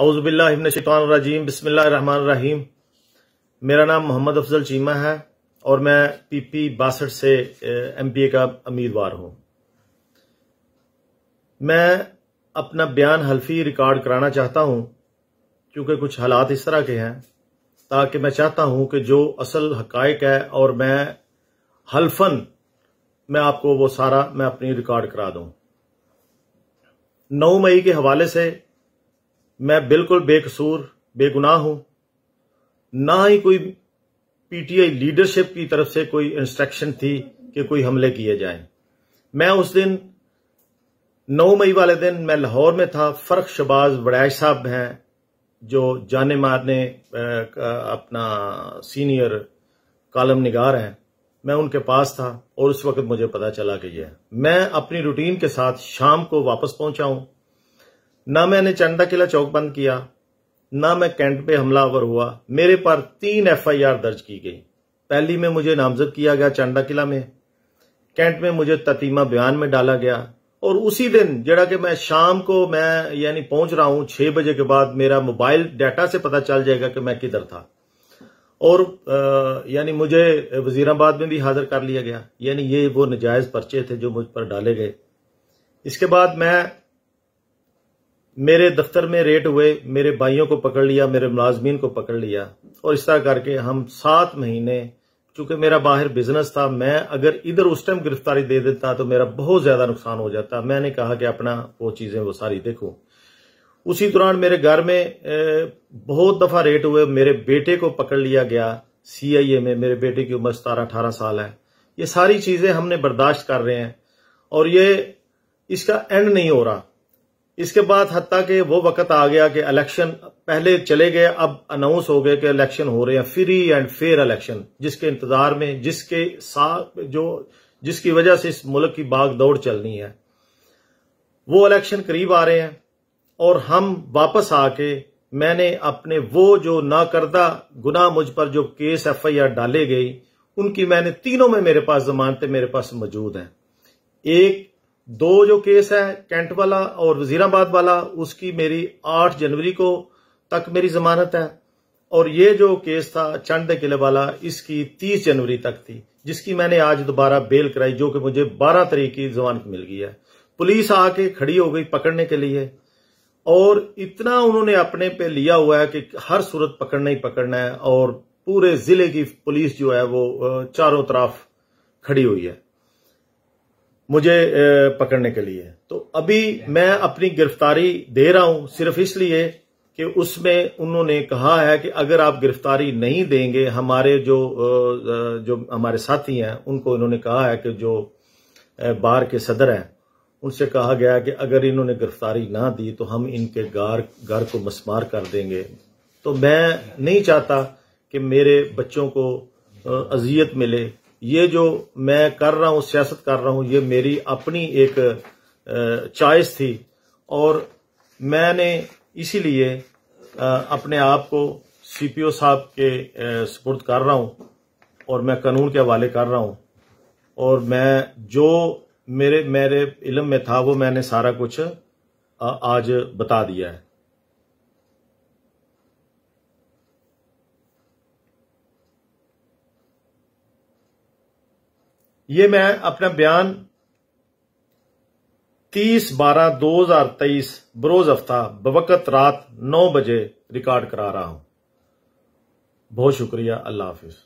run बसमीम मेरा नाम मोहम्मद अफजल चीमा है और मैं पी पी बासठ से एम पी ए का उम्मीदवार हूँ मैं अपना बयान हल्फी रिकॉर्ड कराना चाहता हूँ क्योंकि कुछ हालात इस तरह के हैं ताकि मैं चाहता हूँ कि जो असल हकायक है और मैं हल्फन मैं आपको वो सारा मैं अपनी रिकॉर्ड करा दूँ नौ मई के हवाले से मैं बिल्कुल बेकसूर बेगुनाह हूं ना ही कोई पीटीआई लीडरशिप की तरफ से कोई इंस्ट्रक्शन थी कि कोई हमले किए जाएं मैं उस दिन 9 मई वाले दिन मैं लाहौर में था फर्क शबाज बड़ैश साहब हैं जो जाने मारने अपना सीनियर कालम निगार हैं मैं उनके पास था और उस वक्त मुझे पता चला कि यह मैं अपनी रूटीन के साथ शाम को वापस पहुंचाऊं ना मैंने चंडा किला चौक बंद किया ना मैं कैंट पे हमलावर हुआ मेरे पर तीन एफआईआर दर्ज की गई पहली में मुझे नामजद किया गया चंडा किला में कैंट में मुझे ततीमा बयान में डाला गया और उसी दिन जरा कि मैं शाम को मैं यानी पहुंच रहा हूं छह बजे के बाद मेरा मोबाइल डाटा से पता चल जाएगा कि मैं किधर था और यानी मुझे वजीराबाद में भी हाजिर कर लिया गया यानी ये वो नजायज पर्चे थे जो मुझ पर डाले गए इसके बाद मैं मेरे दफ्तर में रेट हुए मेरे भाइयों को पकड़ लिया मेरे मुलाजमीन को पकड़ लिया और इस तरह करके हम सात महीने चूंकि मेरा बाहर बिजनेस था मैं अगर इधर उस टाइम गिरफ्तारी दे देता तो मेरा बहुत ज्यादा नुकसान हो जाता मैंने कहा कि अपना वो चीजें वो सारी देखो उसी दौरान मेरे घर में बहुत दफा रेट हुए मेरे बेटे को पकड़ लिया गया सीआईए में मेरे बेटे की उम्र सतारह अठारह साल है ये सारी चीजें हमने बर्दाश्त कर रहे हैं और ये इसका एंड नहीं हो रहा इसके बाद हती के वो वक्त आ गया कि इलेक्शन पहले चले गए अब अनाउंस हो गए कि इलेक्शन हो रहे हैं फ्री एंड फेयर इलेक्शन जिसके इंतजार में जिसके साथ जो जिसकी वजह से इस मुल्क की बाग दौड़ चलनी है वो इलेक्शन करीब आ रहे हैं और हम वापस आके मैंने अपने वो जो ना करदा गुना मुझ पर जो केस एफ आई आर डाले गई उनकी मैंने तीनों में मेरे पास जमानतें मेरे पास मौजूद हैं एक दो जो केस है कैंट वाला और वजीराबाद वाला उसकी मेरी 8 जनवरी को तक मेरी जमानत है और ये जो केस था चंड किले वाला इसकी 30 जनवरी तक थी जिसकी मैंने आज दोबारा बेल कराई जो कि मुझे 12 तारीख की जमानत मिल गई है पुलिस आके खड़ी हो गई पकड़ने के लिए और इतना उन्होंने अपने पे लिया हुआ है कि हर सूरत पकड़ना ही पकड़ना है और पूरे जिले की पुलिस जो है वो चारों तरफ खड़ी हुई है मुझे पकड़ने के लिए तो अभी मैं अपनी गिरफ्तारी दे रहा हूं सिर्फ इसलिए कि उसमें उन्होंने कहा है कि अगर आप गिरफ्तारी नहीं देंगे हमारे जो जो हमारे साथी हैं उनको इन्होंने कहा है कि जो बार के सदर हैं उनसे कहा गया कि अगर इन्होंने गिरफ्तारी ना दी तो हम इनके घर घर को मसमार कर देंगे तो मैं नहीं चाहता कि मेरे बच्चों को अजियत मिले ये जो मैं कर रहा हूं सियासत कर रहा हूं ये मेरी अपनी एक चॉइस थी और मैंने इसीलिए अपने आप को सीपीओ साहब के सपुर्द कर रहा हूं और मैं कानून के हवाले कर रहा हूं और मैं जो मेरे मेरे इलम में था वो मैंने सारा कुछ आज बता दिया है ये मैं अपना बयान 30 बारह 2023 बरोज हफ्ता बवकत रात 9 बजे रिकॉर्ड करा रहा हूं बहुत शुक्रिया अल्लाह हाफिज़